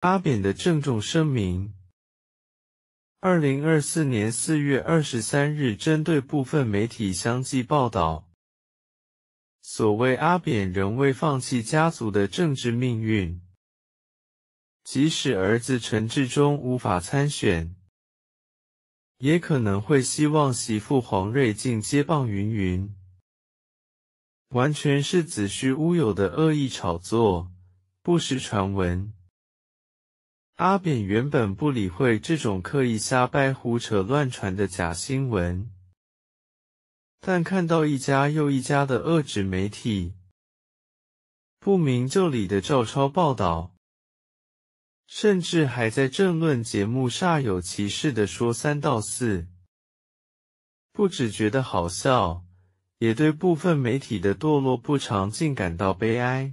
阿扁的郑重声明：二零二四年四月二十三日，针对部分媒体相继报道，所谓阿扁仍未放弃家族的政治命运，即使儿子陈志忠无法参选，也可能会希望媳妇黄瑞静接棒云云，完全是子虚乌有的恶意炒作，不实传闻。阿扁原本不理会这种刻意瞎掰、胡扯乱传的假新闻，但看到一家又一家的恶止媒体不明就里的照抄报道，甚至还在政论节目煞有其事的说三道四，不只觉得好笑，也对部分媒体的堕落不常竟感到悲哀。